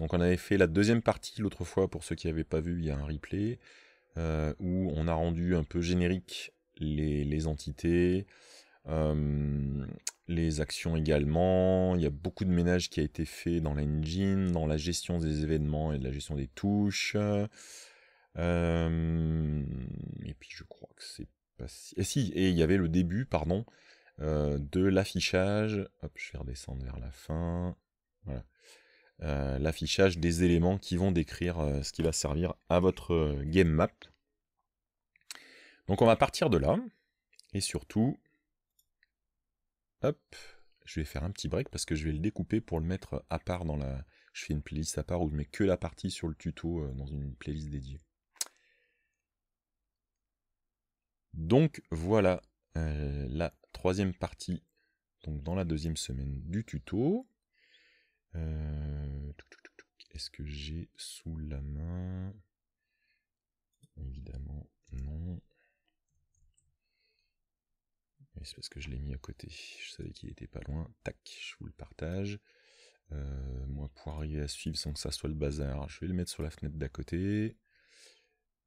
Donc on avait fait la deuxième partie l'autre fois, pour ceux qui n'avaient pas vu, il y a un replay, euh, où on a rendu un peu générique les, entités, euh, les actions également. Il y a beaucoup de ménage qui a été fait dans l'engine, dans la gestion des événements et de la gestion des touches. Euh, et puis je crois que c'est pas si... Et eh, si, et il y avait le début, pardon, de l'affichage. Hop, je vais redescendre vers la fin. Voilà. Euh, l'affichage des éléments qui vont décrire euh, ce qui va servir à votre euh, game map. Donc on va partir de là, et surtout, hop, je vais faire un petit break parce que je vais le découper pour le mettre à part dans la... Je fais une playlist à part où je mets que la partie sur le tuto dans une playlist dédiée. Donc voilà la troisième partie, donc dans la deuxième semaine du tuto. Euh, Est-ce que j'ai sous la main Évidemment, non. c'est parce que je l'ai mis à côté. Je savais qu'il était pas loin. Tac, je vous le partage. Euh, moi, pour arriver à suivre sans que ça soit le bazar, je vais le mettre sur la fenêtre d'à côté.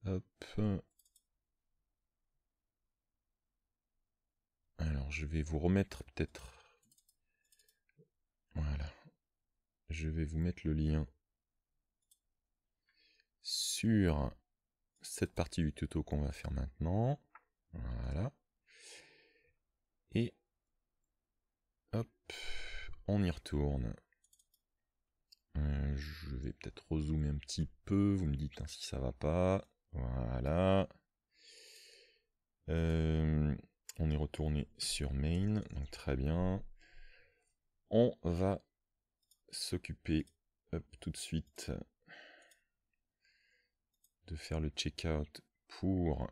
Hop. Alors, je vais vous remettre peut-être. Voilà je vais vous mettre le lien sur cette partie du tuto qu'on va faire maintenant. Voilà. Et hop, on y retourne. Euh, je vais peut-être rezoomer un petit peu. Vous me dites hein, si ça va pas. Voilà. Euh, on est retourné sur main. Donc très bien. On va s'occuper tout de suite de faire le checkout pour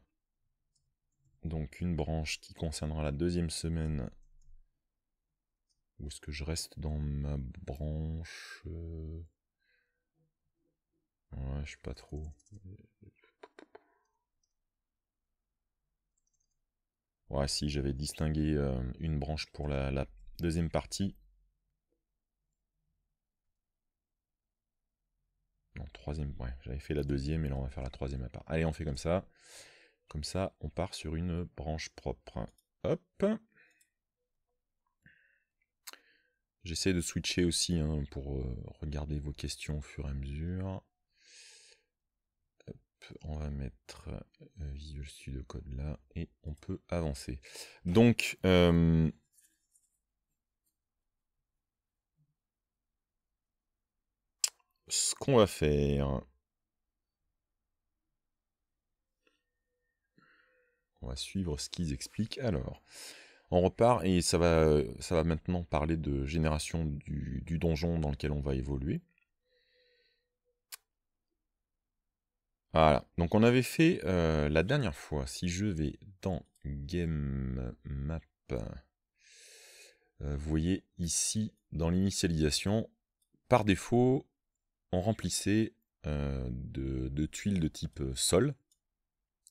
donc une branche qui concernera la deuxième semaine. ou est-ce que je reste dans ma branche euh, Ouais, je sais pas trop. Ouais, si, j'avais distingué euh, une branche pour la deuxième partie troisième. point j'avais fait la deuxième et là on va faire la troisième à part. Allez, on fait comme ça. Comme ça, on part sur une branche propre. Hop. J'essaie de switcher aussi hein, pour euh, regarder vos questions au fur et à mesure. on va mettre euh, Visual Studio Code là et on peut avancer. Donc, euh, ce qu'on va faire. On va suivre ce qu'ils expliquent. Alors, on repart et ça va, ça va maintenant parler de génération du, donjon dans lequel on va évoluer. Voilà, donc on avait fait euh, la dernière fois, si je vais dans Game Map, euh, vous voyez ici dans l'initialisation, par défaut, on remplissait euh, de, tuiles de type euh, sol,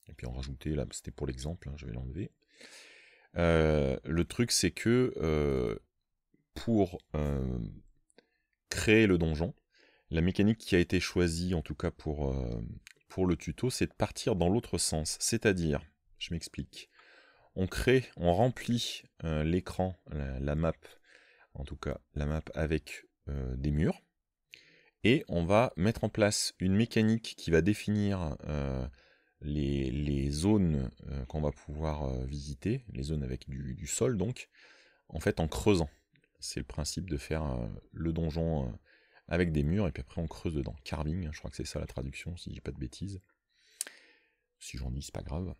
et puis on rajoutait, là c'était pour l'exemple, hein, je vais l'enlever. Euh, le truc c'est que pour créer le donjon, la mécanique qui a été choisie, en tout cas pour, pour le tuto, c'est de partir dans l'autre sens, c'est-à-dire, je m'explique, on crée, on remplit l'écran, la, map, en tout cas la map avec des murs et on va mettre en place une mécanique qui va définir euh, les, zones euh, qu'on va pouvoir euh, visiter, les zones avec du, sol donc, en fait en creusant. C'est le principe de faire le donjon avec des murs et puis après on creuse dedans. Carving, hein, je crois que c'est ça la traduction si je dis pas de bêtises. Si j'en dis, c'est pas grave.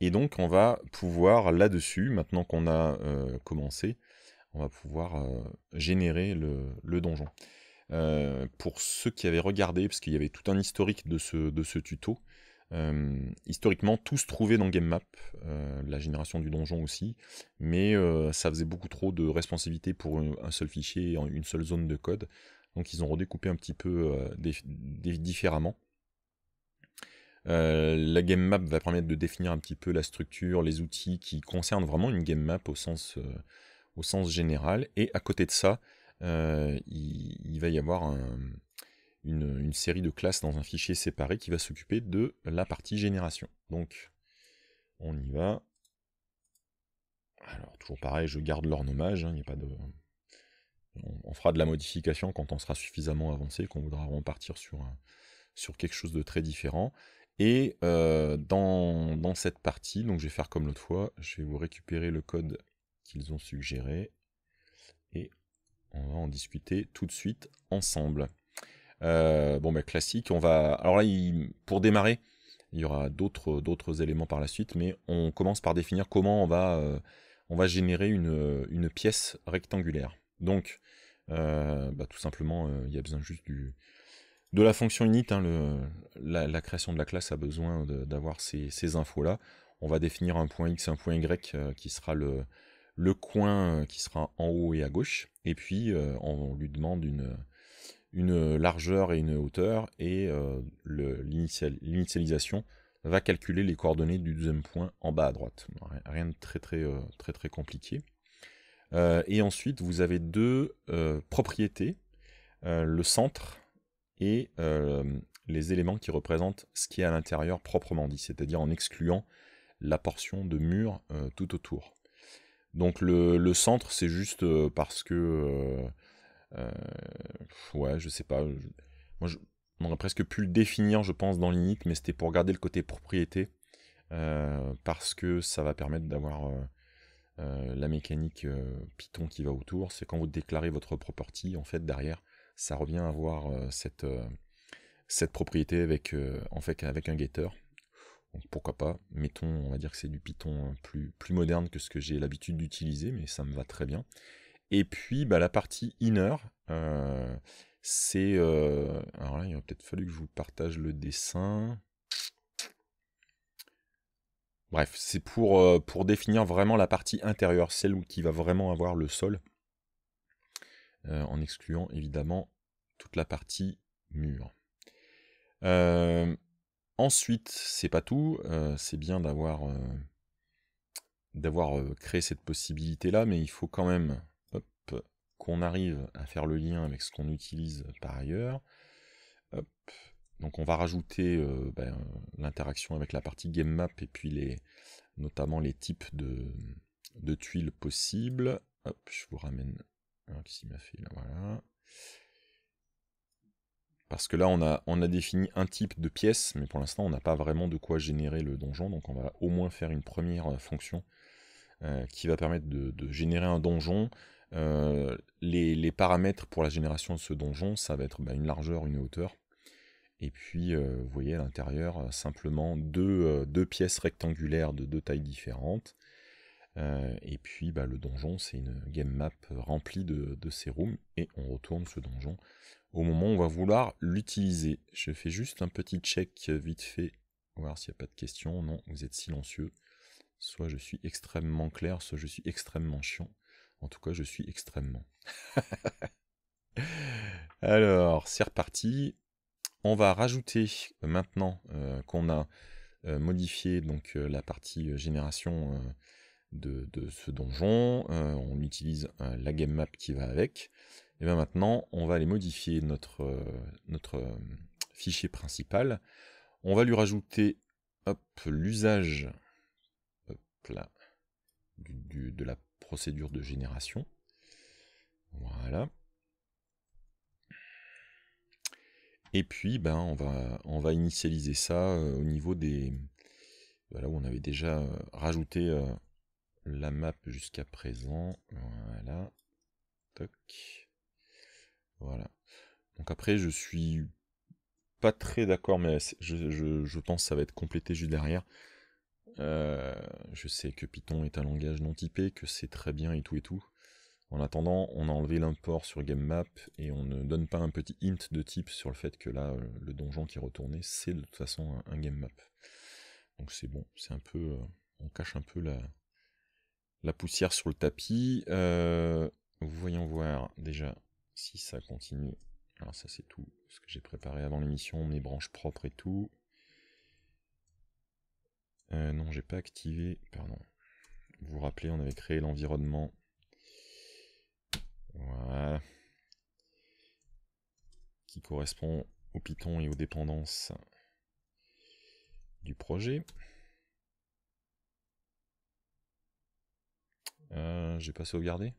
et donc on va pouvoir là-dessus, maintenant qu'on a commencé, on va pouvoir générer le donjon. Euh, pour ceux qui avaient regardé, parce qu'il y avait tout un historique de ce, tuto, euh, historiquement, tout se trouvait dans Game Map, euh, la génération du donjon aussi, mais ça faisait beaucoup trop de responsabilité pour un seul fichier, une seule zone de code. Donc ils ont redécoupé un petit peu différemment. la game map va permettre de définir un petit peu la structure, les outils qui concernent vraiment une game map au sens, au sens général. Et à côté de ça, euh, il, va y avoir une, série de classes dans un fichier séparé qui va s'occuper de la partie génération. Donc, on y va. Alors, toujours pareil, je garde leur nommage, hein, a pas de... On, fera de la modification quand on sera suffisamment avancé, qu'on voudra repartir sur, euh, sur quelque chose de très différent. Et euh, dans, cette partie, donc je vais faire comme l'autre fois, je vais vous récupérer le code qu'ils ont suggéré. On va en discuter tout de suite ensemble. Euh, bon, ben classique. On va. Alors là, pour démarrer, il y aura d'autres éléments par la suite, mais on commence par définir comment on va, euh, on va générer une, pièce rectangulaire. Donc, euh, bah, tout simplement, il y a besoin juste du, de la fonction init. Hein, la, création de la classe a besoin d'avoir ces, ces infos-là. On va définir un point x, un point y qui sera le, le coin euh, qui sera en haut et à gauche, et puis euh, on lui demande une, une largeur et une hauteur, et euh, l'initialisation va calculer les coordonnées du deuxième point en bas à droite. Rien de très très très très compliqué. et ensuite, vous avez deux propriétés, le centre et les éléments qui représentent ce qui est à l'intérieur proprement dit, c'est-à-dire en excluant la portion de mur tout autour. Donc le, centre, c'est juste euh, parce que... Euh, euh, ouais, je sais pas. moi, on aurait presque pu le définir, je pense, dans l'init, mais c'était pour garder le côté propriété, parce que ça va permettre d'avoir la mécanique Python qui va autour. C'est quand vous déclarez votre property, en fait, derrière, ça revient à avoir cette, propriété avec, en fait, avec un getter. Donc pourquoi pas, mettons, on va dire que c'est du Python hein, plus, plus moderne que ce que j'ai l'habitude d'utiliser, mais ça me va très bien. Et puis bah, la partie inner, euh, c'est... Euh, alors là, il aurait peut-être fallu que je vous partage le dessin. Bref, c'est pour, euh, pour définir vraiment la partie intérieure, celle qui va vraiment avoir le sol, en excluant évidemment toute la partie mur. Euh, Ensuite, c'est pas tout, euh, c'est bien d'avoir euh, euh, créé cette possibilité-là, mais il faut quand même qu'on arrive à faire le lien avec ce qu'on utilise par ailleurs. Donc on va rajouter ben, l'interaction avec la partie game map et puis les, notamment les types de, tuiles possibles. je vous ramène. m'a fait Voilà. Parce que là, on a, on a défini un type de pièce, mais pour l'instant, on n'a pas vraiment de quoi générer le donjon. Donc, on va au moins faire une première euh, fonction euh, qui va permettre de, générer un donjon. Euh, les, paramètres pour la génération de ce donjon, ça va être bah, une largeur, une hauteur. Et puis, vous voyez à l'intérieur, simplement deux, deux, pièces rectangulaires de deux tailles différentes. et puis, bah, le donjon, c'est une game map remplie de, de ces rooms. Et on retourne ce donjon au moment où on va vouloir l'utiliser. Je fais juste un petit check vite fait, voir s'il n'y a pas de questions. Non, vous êtes silencieux. Soit je suis extrêmement clair, soit je suis extrêmement chiant. En tout cas, je suis extrêmement. Alors, c'est reparti. On va rajouter euh, maintenant euh, qu'on a euh, modifié donc la partie génération de, de, ce donjon. on utilise la game map qui va avec. Et eh bien maintenant, on va aller modifier notre, euh, notre euh, fichier principal. On va lui rajouter l'usage de la procédure de génération. Voilà. Et puis, ben, on, va, on va initialiser ça euh, au niveau des... Voilà, ben, où on avait déjà rajouté la map jusqu'à présent. Voilà. Toc. Voilà. Donc après, je suis pas très d'accord, mais je, pense que ça va être complété juste derrière. Euh, je sais que Python est un langage non typé, que c'est très bien et tout et tout. En attendant, on a enlevé l'import sur GameMap et on ne donne pas un petit hint de type sur le fait que là, euh, le donjon qui est retourné, c'est de toute façon un, game GameMap. Donc c'est bon, c'est un peu. Euh, on cache un peu la, la poussière sur le tapis. voyons voir déjà si ça continue, alors ça c'est tout ce que j'ai préparé avant l'émission, mes branches propres et tout. Euh, non, j'ai pas activé, pardon. Vous vous rappelez, on avait créé l'environnement. Qui correspond au Python et aux dépendances du projet. Je euh, j'ai pas sauvegardé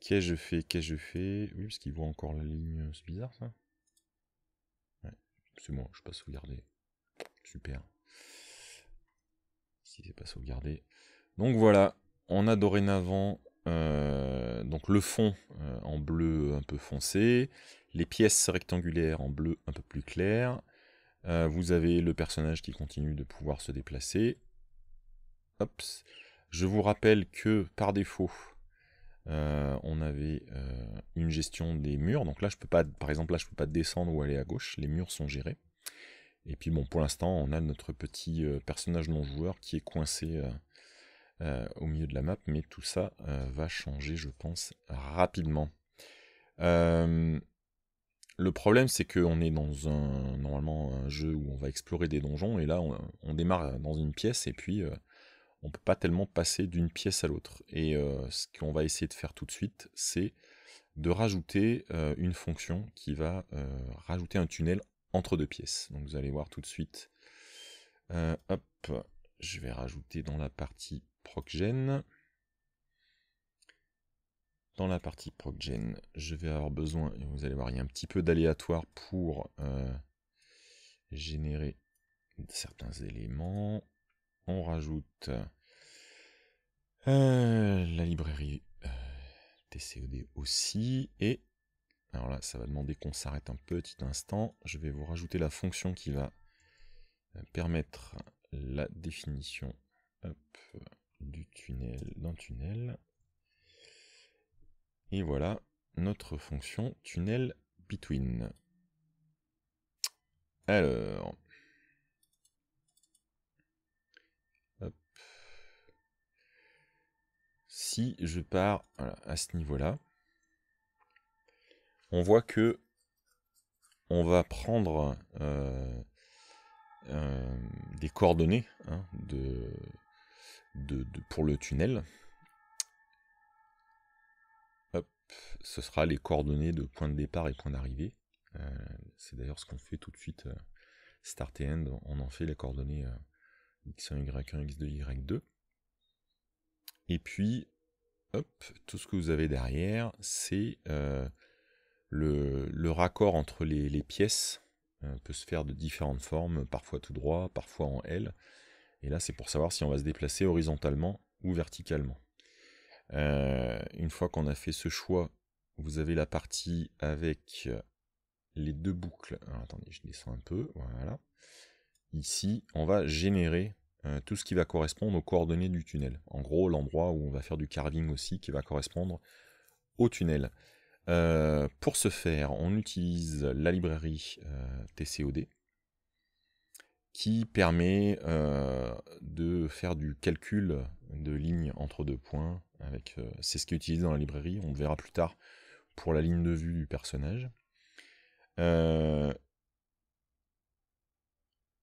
que je fait que je fais Oui, parce qu'il voit encore la ligne. Euh, c'est bizarre ça. c'est bon, je passe sauvegarder. Super. Si c'est pas sauvegardé. Donc voilà, on a dorénavant euh, donc le fond euh, en bleu un peu foncé, les pièces rectangulaires en bleu un peu plus clair. vous avez le personnage qui continue de pouvoir se déplacer. Je vous rappelle que par défaut, euh, on avait euh, une gestion des murs. Donc là, je peux pas, par exemple, là, je peux pas descendre ou aller à gauche. Les murs sont gérés. Et puis bon, pour l'instant, on a notre petit euh, personnage non joueur qui est coincé au milieu de la map, mais tout ça va changer, je pense, rapidement. le problème, c'est on est dans un normalement un jeu où on va explorer des donjons, et là, on démarre dans une pièce, et puis on ne peut pas tellement passer d'une pièce à l'autre. Et euh, ce qu'on va essayer de faire tout de suite, c'est de rajouter euh, une fonction qui va euh, rajouter un tunnel entre deux pièces. Donc vous allez voir tout de suite. hop, je vais rajouter dans la partie procgen. Dans la partie procgen, je vais avoir besoin, vous allez voir, il y a un petit peu d'aléatoire pour générer certains éléments on rajoute euh, la librairie euh, TCOD aussi. Et alors là, ça va demander qu'on s'arrête un petit instant. Je vais vous rajouter la fonction qui va euh, permettre la définition du tunnel d'un tunnel. Et voilà notre fonction tunnel between. Alors, si je pars à ce niveau-là, on voit que on va prendre euh, euh, des coordonnées hein, de, pour le tunnel. ce sera les coordonnées de point de départ et point d'arrivée. Euh, c'est d'ailleurs ce qu'on fait tout de suite. start et end, on en fait les coordonnées x1, y1, x2, y2. Et puis, hop, tout ce que vous avez derrière, c'est euh, le, raccord entre les, pièces. Euh, peut se faire de différentes formes, parfois tout droit, parfois en L. Et là, c'est pour savoir si on va se déplacer horizontalement ou verticalement. Euh, une fois qu'on a fait ce choix, vous avez la partie avec les deux boucles. attendez, je descends un peu. Voilà. Ici, on va générer euh, tout ce qui va correspondre aux coordonnées du tunnel. En gros, l'endroit où on va faire du carving aussi qui va correspondre au tunnel. Euh, pour ce faire, on utilise la librairie euh, TCOD qui permet de faire du calcul de lignes entre deux points. c'est ce qui est utilisé dans la librairie, on le verra plus tard pour la ligne de vue du personnage.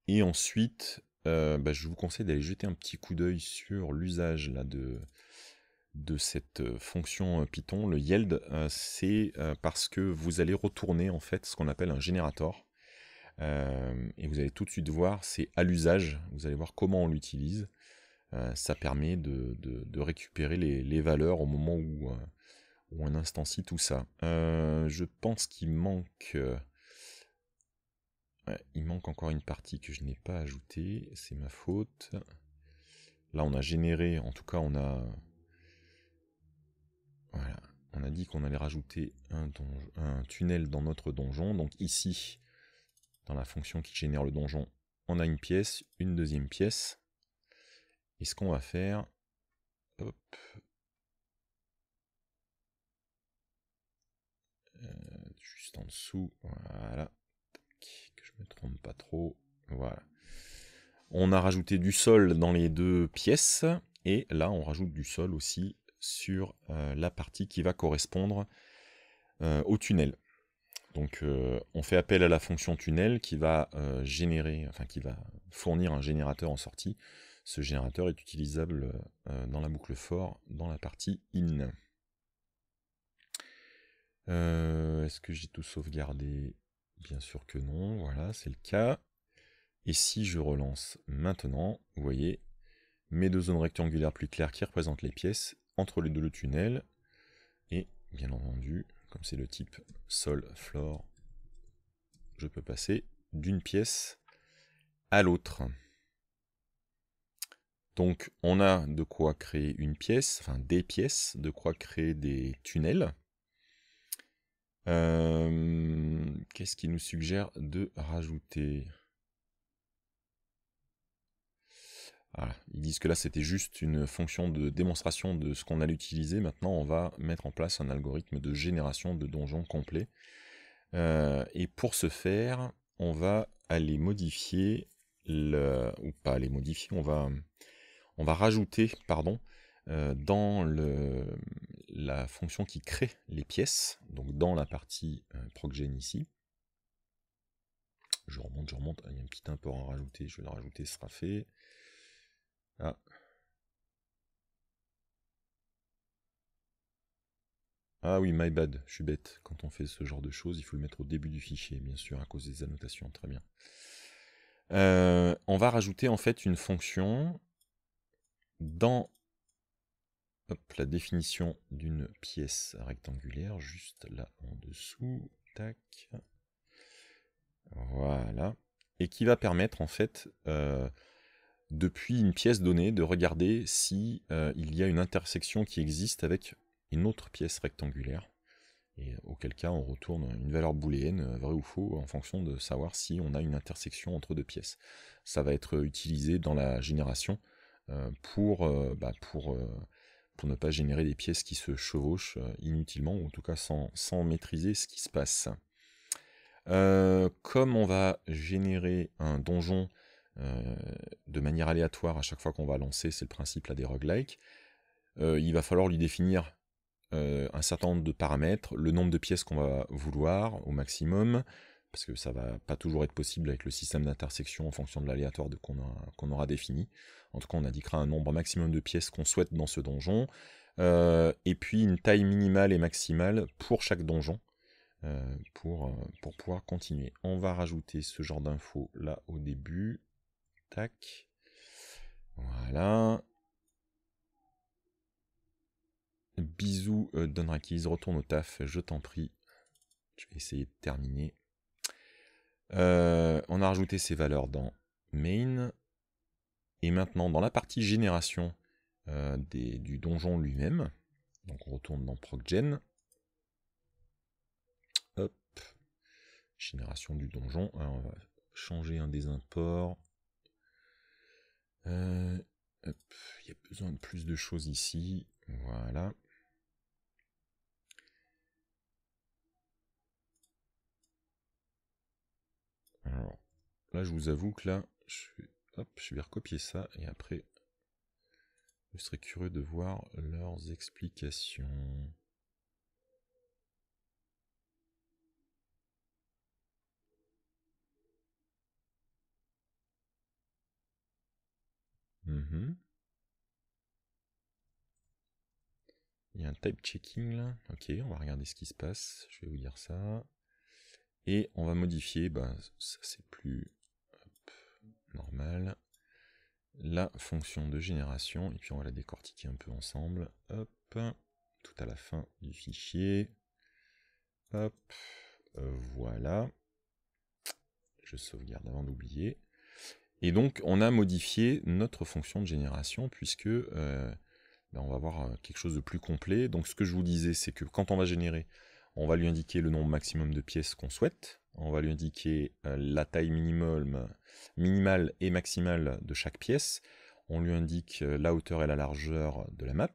et ensuite, euh, bah, je vous conseille d'aller jeter un petit coup d'œil sur l'usage de de cette euh, fonction euh, Python, le yield, c'est parce que vous allez retourner en fait ce qu'on appelle un générateur. et vous allez tout de suite voir, c'est à l'usage, vous allez voir comment on l'utilise. ça permet de, récupérer les, valeurs au moment où, où on instancie tout ça. je pense qu'il manque il manque encore une partie que je n'ai pas ajoutée, c'est ma faute. Là, on a généré, en tout cas, on a. Voilà, on a dit qu'on allait rajouter un, tunnel dans notre donjon. Donc ici, dans la fonction qui génère le donjon, on a une pièce, une deuxième pièce. Et ce qu'on va faire. Hop. Euh, juste en dessous, voilà trompe pas trop. Voilà. On a rajouté du sol dans les deux pièces, et là on rajoute du sol aussi sur euh, la partie qui va correspondre euh, au tunnel. Donc euh, on fait appel à la fonction tunnel qui va générer, enfin qui va fournir un générateur en sortie. Ce générateur est utilisable dans la boucle fort, dans la partie in. Est-ce que j'ai tout sauvegardé Bien sûr que non, voilà, c'est le cas. Et si je relance maintenant, vous voyez, mes deux zones rectangulaires plus claires qui représentent les pièces entre les deux le tunnel. Et bien entendu, comme c'est le type sol, flore je peux passer d'une pièce à l'autre. Donc on a de quoi créer une pièce, enfin des pièces, de quoi créer des tunnels. Euh, qu'est-ce qu'il nous suggère de rajouter ah, Ils disent que là c'était juste une fonction de démonstration de ce qu'on allait utiliser. Maintenant on va mettre en place un algorithme de génération de donjons complet. Euh, et pour ce faire, on va aller modifier le, ou pas aller modifier, on va, on va rajouter pardon, euh, dans le, la fonction qui crée les pièces, donc dans la partie euh, procgen ici. Je remonte, je remonte, ah, il y a un petit import à rajouter, je vais le rajouter, ce sera fait. Ah. ah. oui, my bad, je suis bête. Quand on fait ce genre de choses, il faut le mettre au début du fichier, bien sûr, à cause des annotations, très bien. Euh, on va rajouter en fait une fonction dans la définition d'une pièce rectangulaire, juste là en dessous. Tac. Voilà. Et qui va permettre en fait, euh, depuis une pièce donnée, de regarder si euh, il y a une intersection qui existe avec une autre pièce rectangulaire. Et auquel cas on retourne une valeur booléenne, euh, vrai ou faux, en fonction de savoir si on a une intersection entre deux pièces. Ça va être utilisé dans la génération pour, bah, pour pour ne pas générer des pièces qui se chevauchent euh, inutilement, ou en tout cas sans, maîtriser ce qui se passe. Euh, comme on va générer un donjon euh, de manière aléatoire à chaque fois qu'on va lancer, c'est le principe là des roguelikes, il va falloir lui définir un certain nombre de paramètres, le nombre de pièces qu'on va vouloir au maximum, parce que ça va pas toujours être possible avec le système d'intersection en fonction de l'aléatoire qu'on aura défini. En tout cas, on indiquera un nombre maximum de pièces qu'on souhaite dans ce donjon, euh, et puis une taille minimale et maximale pour chaque donjon, euh, pour, euh, pour pouvoir continuer. On va rajouter ce genre d'infos là au début. Tac. Voilà. Bisous, euh, Donrakis, retourne au taf, je t'en prie. Je vais essayer de terminer euh, on a rajouté ces valeurs dans main. Et maintenant, dans la partie génération euh, du donjon lui-même, donc on retourne dans procgen. Hop. Génération du donjon. Alors, on va changer un des imports. Euh, Il y a besoin de plus de choses ici. Voilà. Alors, là, je vous avoue que là, je, vais recopier ça et après, je serais curieux de voir leurs explications. Mhm. Il y a un type checking là. Ok, on va regarder ce qui se passe. Je vais vous dire ça. Et on va modifier, ben, ça c'est plus normal, la fonction de génération, et puis on va la décortiquer un peu ensemble. Hop, tout à la fin du fichier. Hop, euh, voilà. Je sauvegarde avant d'oublier. Et donc on a modifié notre fonction de génération puisque euh, ben, on va avoir euh, quelque chose de plus complet. Donc ce que je vous disais, c'est que quand on va générer on va lui indiquer le nombre maximum de pièces qu'on souhaite. On va lui indiquer euh, la taille minimale et maximale de chaque pièce. On lui indique euh, la hauteur et la largeur de la map.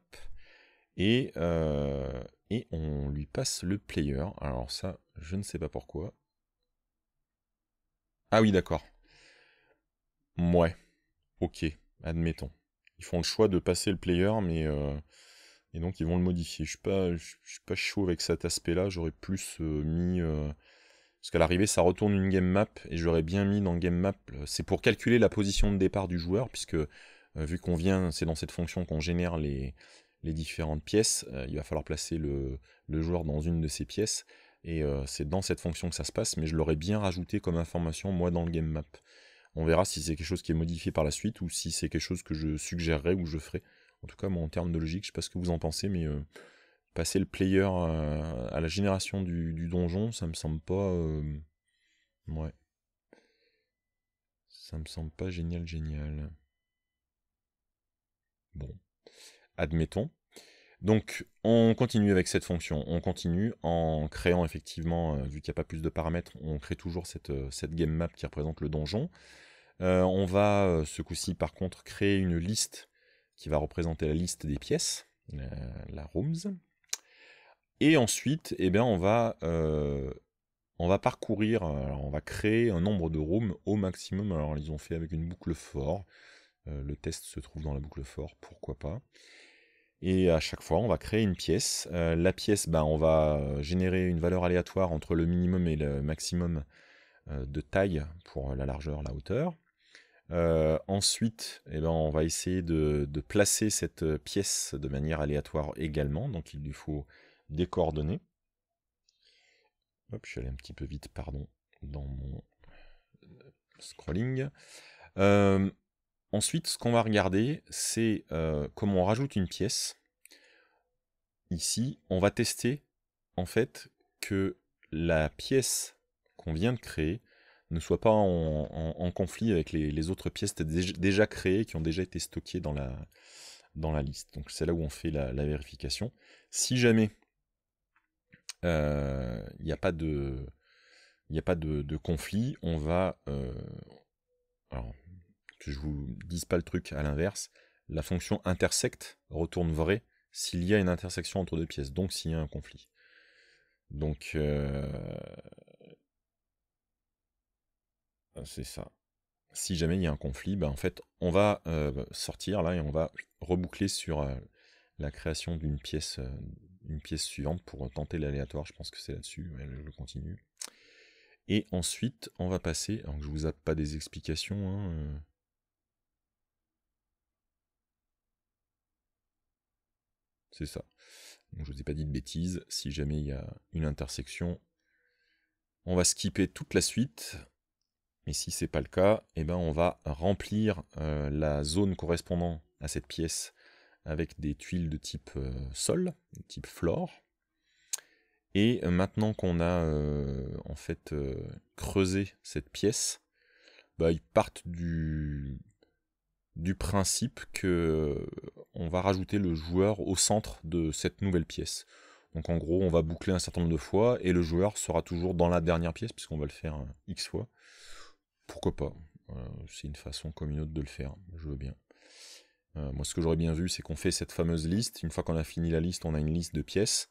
Et, euh, et on lui passe le player. Alors ça, je ne sais pas pourquoi. Ah oui, d'accord. Ouais. Ok, admettons. Ils font le choix de passer le player, mais et donc ils vont le modifier. Je ne pas, je, suis pas chaud avec cet aspect-là. J'aurais plus euh, mis euh, parce qu'à l'arrivée ça retourne une game map et j'aurais bien mis dans game map. C'est pour calculer la position de départ du joueur puisque euh, vu qu'on vient, c'est dans cette fonction qu'on génère les, différentes pièces. il va falloir placer le, joueur dans une de ces pièces et c'est dans cette fonction que ça se passe. Mais je l'aurais bien rajouté comme information moi dans le game map. On verra si c'est quelque chose qui est modifié par la suite ou si c'est quelque chose que je suggérerais ou je ferai. En tout cas, en termes de logique, je ne sais pas ce que vous en pensez, mais euh, passer le player euh, à, la génération du, donjon, ça me semble pas. Euh, ouais. Ça me semble pas génial, génial. Bon. Admettons. Donc, on continue avec cette fonction. On continue en créant effectivement, vu qu'il n'y a pas plus de paramètres, on crée toujours cette, game map qui représente le donjon. on va ce coup-ci par contre créer une liste qui va représenter la liste des pièces, euh, la rooms. Et ensuite, eh bien, on va, euh, on va parcourir, euh, on va créer un nombre de rooms au maximum. Alors, ils ont fait avec une boucle fort. le test se trouve dans la boucle fort, pourquoi pas. Et à chaque fois, on va créer une pièce. la pièce, ben, on va générer une valeur aléatoire entre le minimum et le maximum de taille pour la largeur, la hauteur. Euh, ensuite, eh ben, on va essayer de, placer cette pièce de manière aléatoire également. Donc il lui faut des coordonnées. je suis allé un petit peu vite, pardon, dans mon euh, scrolling. Euh, ensuite, ce qu'on va regarder, c'est comment on rajoute une pièce. Ici, on va tester en fait que la pièce qu'on vient de créer ne soit pas en, conflit avec les, autres pièces déjà créées, qui ont déjà été stockées dans la, dans la liste. Donc c'est là où on fait la, vérification. Si jamais il euh, n'y a pas de, a pas de, conflit, on va... Euh, alors, que je vous dise pas le truc à l'inverse, la fonction intersect retourne vrai s'il y a une intersection entre deux pièces, donc s'il y a un conflit. Donc, euh, euh, c'est ça. Si jamais il y a un conflit, ben, en fait, on va euh, sortir là et on va reboucler sur euh, la création d'une pièce, une pièce suivante pour tenter l'aléatoire. Je pense que c'est là-dessus. je continue. Et ensuite, on va passer. Alors je vous appe pas des explications. Hein, c'est ça. je je vous ai pas dit de bêtises. Si jamais il y a une intersection, on va skipper toute la suite mais si c'est pas le cas, eh ben on va remplir euh, la zone correspondant à cette pièce avec des tuiles de type euh, sol, de type flore. Et euh, maintenant qu'on a en fait creusé cette pièce, bah, ils partent du, du principe que on va rajouter le joueur au centre de cette nouvelle pièce. Donc en gros, on va boucler un certain nombre de fois et le joueur sera toujours dans la dernière pièce puisqu'on va le faire x fois pourquoi pas euh, C'est une façon comme une autre de le faire, je veux bien. Euh, moi, ce que j'aurais bien vu, c'est qu'on fait cette fameuse liste. Une fois qu'on a fini la liste, on a une liste de pièces.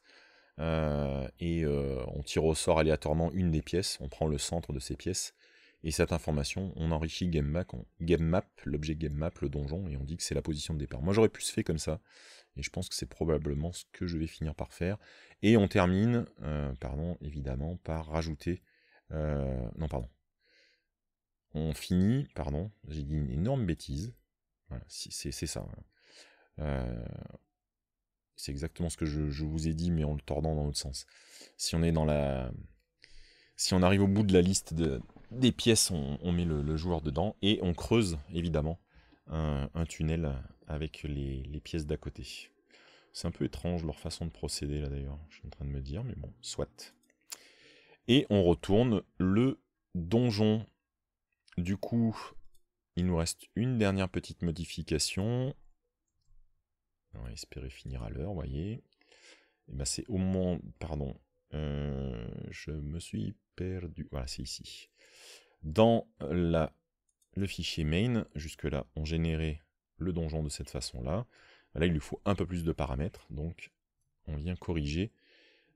Euh, et on tire au sort aléatoirement une des pièces, on prend le centre de ces pièces, et cette information, on enrichit Map, Game Map, l'objet Map, le donjon, et on dit que c'est la position de départ. Moi j'aurais pu se faire comme ça, et je pense que c'est probablement ce que je vais finir par faire. Et on termine, pardon, évidemment, par rajouter... non, pardon, on finit, pardon, j'ai dit une énorme bêtise. Voilà, c'est ça. Hein. Euh, c'est exactement ce que je, vous ai dit, mais en le tordant dans l'autre sens. Si on est dans la, si on arrive au bout de la liste de, des pièces, on, met le, joueur dedans et on creuse évidemment un, tunnel avec les, les pièces d'à côté. C'est un peu étrange leur façon de procéder là d'ailleurs. Je suis en train de me dire, mais bon, soit. Et on retourne le donjon du coup, il nous reste une dernière petite modification. On va espérer finir à l'heure, voyez. Et eh ben, c'est au moins... Pardon. Euh, je me suis perdu. Voilà, c'est ici. Dans le fichier main, jusque-là, on générait le donjon de cette façon-là. Là, il lui faut un peu plus de paramètres, donc on vient corriger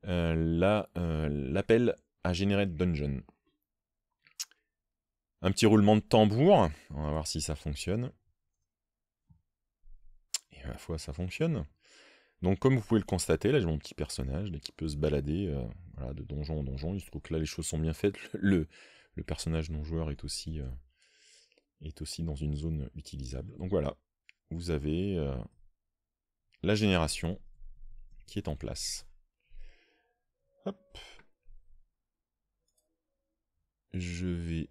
euh, euh, l'appel à générer dungeon. Un petit roulement de tambour. On va voir si ça fonctionne. Et à la fois, ça fonctionne. Donc, comme vous pouvez le constater, là, j'ai mon petit personnage qui peut se balader euh, de donjon en donjon. Il se trouve que là, les choses sont bien faites. Le, personnage non-joueur est aussi, euh, est aussi dans une zone utilisable. Donc voilà, vous avez euh, la génération qui est en place. Hop. Je vais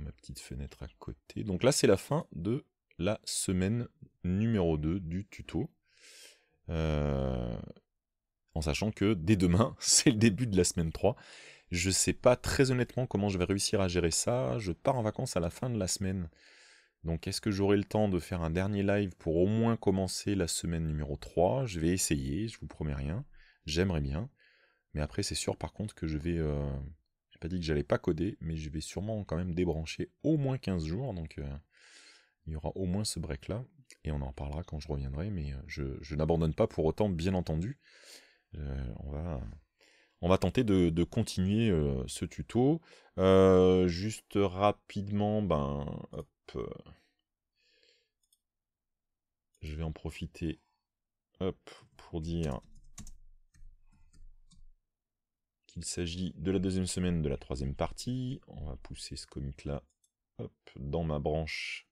ma petite fenêtre à côté. Donc là, c'est la fin de la semaine numéro 2 du tuto. Euh, en sachant que dès demain, c'est le début de la semaine 3. Je sais pas très honnêtement comment je vais réussir à gérer ça. Je pars en vacances à la fin de la semaine. Donc est-ce que j'aurai le temps de faire un dernier live pour au moins commencer la semaine numéro 3 Je vais essayer, je vous promets rien. J'aimerais bien. Mais après, c'est sûr par contre que je vais... Euh, dit que j'allais pas coder, mais je vais sûrement quand même débrancher au moins 15 jours, donc euh, il y aura au moins ce break-là, et on en parlera quand je reviendrai, mais euh, je, n'abandonne pas pour autant, bien entendu. Euh, on, va, on va tenter de, continuer ce tuto. juste rapidement, ben, hop, je vais en profiter pour dire il s'agit de la deuxième semaine de la troisième partie. On va pousser ce comique là dans ma branche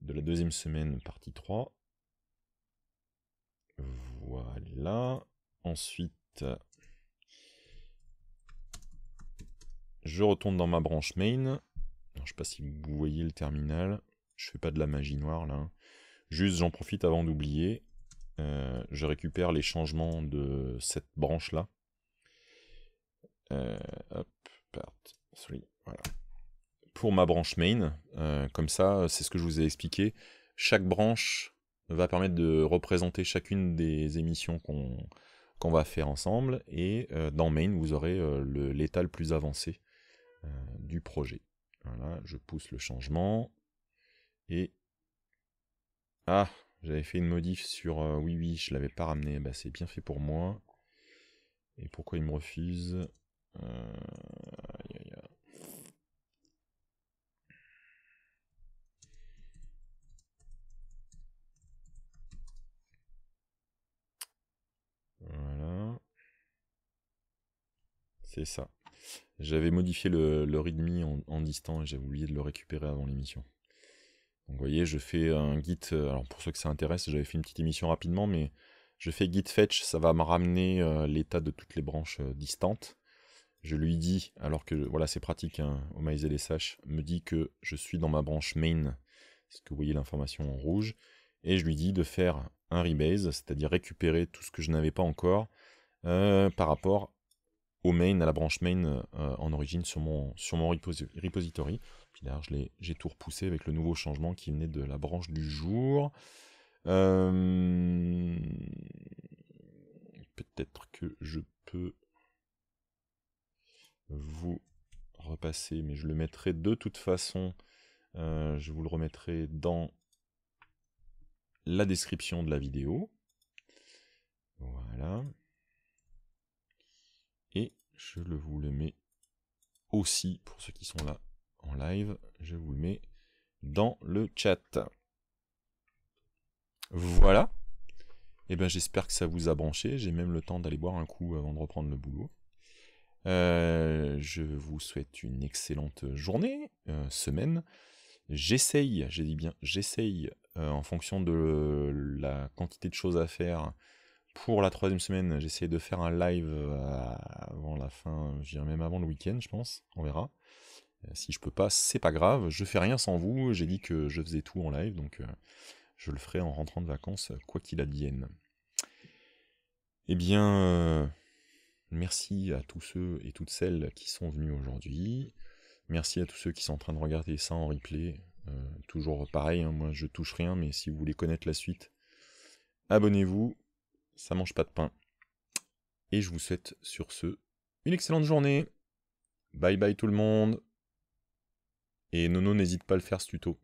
de la deuxième semaine, partie 3. Voilà. Ensuite, je retourne dans ma branche main. Je ne sais pas si vous voyez le terminal. Je ne fais pas de la magie noire là. Hein. Juste, j'en profite avant d'oublier. Euh, je récupère les changements de cette branche là euh, pour ma branche main, euh, comme ça, c'est ce que je vous ai expliqué. Chaque branche va permettre de représenter chacune des émissions qu'on va faire ensemble. Et euh, dans main, vous aurez l'état le, plus avancé du projet. Voilà, je pousse le changement. Et... Ah, j'avais fait une modif sur oui oui, je l'avais pas ramené. Bah, c'est bien fait pour moi. Et pourquoi il me refuse euh, voilà. C'est ça. J'avais modifié le, le readme en, distant et j'avais oublié de le récupérer avant l'émission. Donc vous voyez, je fais un git. Euh, alors pour ceux que ça intéresse, j'avais fait une petite émission rapidement, mais je fais git fetch, ça va me ramener euh, l'état de toutes les branches distantes. Je lui dis, alors que voilà, c'est pratique, au hein, maïs et les me dit que je suis dans ma branche main, parce que vous voyez l'information en rouge, et je lui dis de faire un rebase, c'est-à-dire récupérer tout ce que je n'avais pas encore euh, par rapport au main, à la branche main euh, en origine sur mon, sur mon repository. Puis là, j'ai tout repoussé avec le nouveau changement qui venait de la branche du jour. Euh, peut-être que je peux vous repasser, mais je le mettrai de toute façon, euh, je vous le remettrai dans la description de la vidéo. Voilà. Et je le vous le mets aussi, pour ceux qui sont là en live, je vous le mets dans le chat. Voilà. Et eh ben j'espère que ça vous a branché. J'ai même le temps d'aller boire un coup avant de reprendre le boulot. Euh, je vous souhaite une excellente journée, euh, semaine. J'essaye, j'ai dit bien, j'essaye euh, en fonction de la quantité de choses à faire. Pour la troisième semaine, j'essaye de faire un live avant la fin, je dirais même avant le week-end, je pense. On verra. Si je peux pas, c'est pas grave. Je fais rien sans vous. J'ai dit que je faisais tout en live, donc je le ferai en rentrant de vacances, quoi qu'il advienne. Eh bien, Merci à tous ceux et toutes celles qui sont venus aujourd'hui. Merci à tous ceux qui sont en train de regarder ça en replay. Euh, toujours pareil, hein, moi je touche rien, mais si vous voulez connaître la suite, abonnez-vous, ça mange pas de pain. Et je vous souhaite sur ce une excellente journée. Bye bye tout le monde. Et Nono, n'hésite pas à le faire ce tuto.